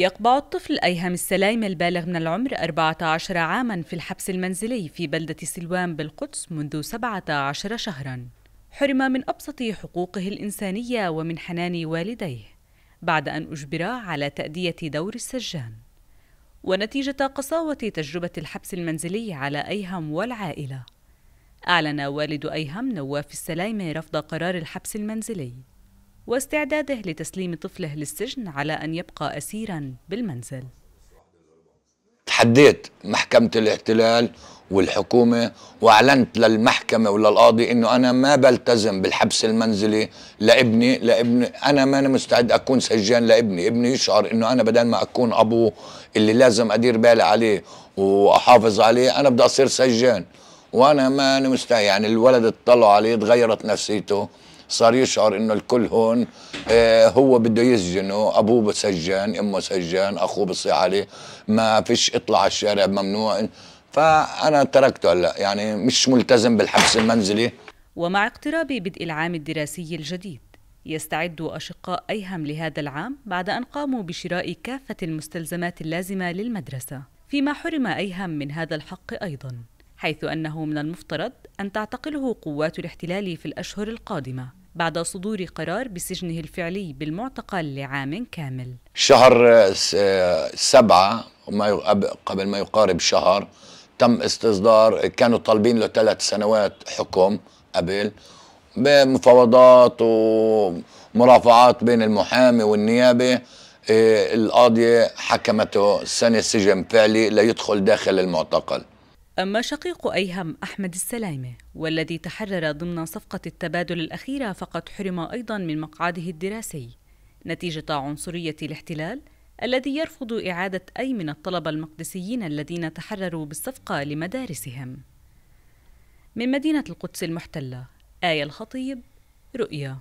يقبع الطفل أيهم السلايم البالغ من العمر 14 عاما في الحبس المنزلي في بلدة سلوان بالقدس منذ 17 شهرا حرم من أبسط حقوقه الإنسانية ومن حنان والديه بعد أن أجبر على تأدية دور السجان ونتيجة قساوة تجربة الحبس المنزلي على أيهم والعائلة أعلن والد أيهم نواف السلايم رفض قرار الحبس المنزلي واستعداده لتسليم طفله للسجن على أن يبقى أسيرا بالمنزل تحديت محكمة الاحتلال والحكومة وأعلنت للمحكمة وللقاضي أنه أنا ما بلتزم بالحبس المنزلي لابني لابني أنا ما أنا مستعد أكون سجان لابني ابني يشعر أنه أنا بدل ما أكون أبوه اللي لازم أدير بالي عليه وأحافظ عليه أنا بدي أصير سجان وأنا ما أنا مستعد يعني الولد اطلعوا عليه تغيرت نفسيته صار يشعر انه الكل هون آه، هو بده يسجنه ابوه بسجن امه سجن اخوه بصيح عليه ما فيش اطلع على الشارع ممنوع فانا تركته هلا يعني مش ملتزم بالحبس المنزلي ومع اقتراب بدء العام الدراسي الجديد يستعد أشقاء أيهم لهذا العام بعد أن قاموا بشراء كافة المستلزمات اللازمة للمدرسة فيما حرم أيهم من هذا الحق أيضاً حيث أنه من المفترض أن تعتقله قوات الاحتلال في الأشهر القادمة بعد صدور قرار بسجنه الفعلي بالمعتقل لعام كامل شهر سبعة قبل ما يقارب شهر تم استصدار كانوا طالبين له ثلاث سنوات حكم قبل بمفاوضات ومرافعات بين المحامي والنيابه إيه، القاضيه حكمته سنه سجن فعلي ليدخل داخل المعتقل أما شقيق أيهم أحمد السلايمة والذي تحرر ضمن صفقة التبادل الأخيرة فقد حرم أيضا من مقعده الدراسي نتيجة عنصرية الاحتلال الذي يرفض إعادة أي من الطلبة المقدسيين الذين تحرروا بالصفقة لمدارسهم من مدينة القدس المحتلة آية الخطيب رؤيا